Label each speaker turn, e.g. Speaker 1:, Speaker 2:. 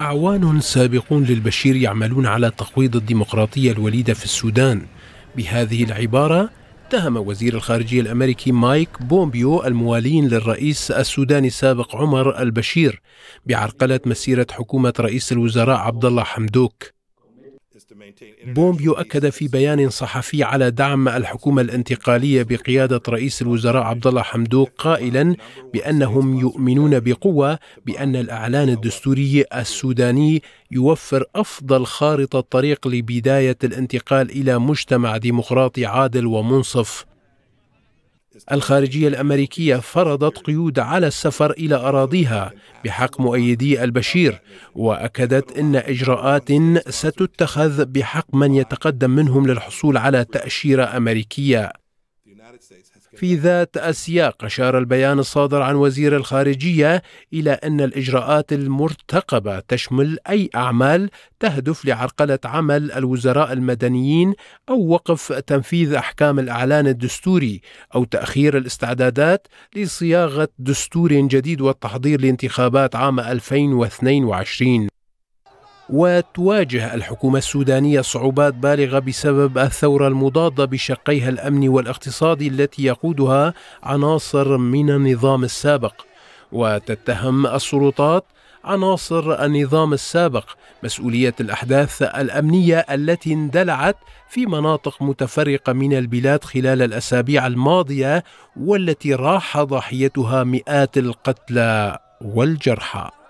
Speaker 1: أعوان سابقون للبشير يعملون على تقويض الديمقراطية الوليدة في السودان بهذه العبارة اتهم وزير الخارجية الأمريكي مايك بومبيو الموالين للرئيس السوداني السابق عمر البشير بعرقلة مسيرة حكومة رئيس الوزراء عبد الله حمدوك بومبيو أكد في بيان صحفي على دعم الحكومة الانتقالية بقيادة رئيس الوزراء عبد الله حمدوق قائلا بأنهم يؤمنون بقوة بأن الإعلان الدستوري السوداني يوفر أفضل خارطة طريق لبداية الانتقال إلى مجتمع ديمقراطي عادل ومنصف الخارجية الأمريكية فرضت قيود على السفر إلى أراضيها بحق مؤيدي البشير وأكدت إن إجراءات ستتخذ بحق من يتقدم منهم للحصول على تأشيرة أمريكية في ذات السياق أشار البيان الصادر عن وزير الخارجية إلى أن الإجراءات المرتقبة تشمل أي أعمال تهدف لعرقلة عمل الوزراء المدنيين أو وقف تنفيذ أحكام الإعلان الدستوري أو تأخير الاستعدادات لصياغة دستور جديد والتحضير لانتخابات عام 2022 وتواجه الحكومة السودانية صعوبات بالغة بسبب الثورة المضادة بشقيها الأمني والاقتصادي التي يقودها عناصر من النظام السابق وتتهم السلطات عناصر النظام السابق مسؤولية الأحداث الأمنية التي اندلعت في مناطق متفرقة من البلاد خلال الأسابيع الماضية والتي راح ضحيتها مئات القتلى والجرحى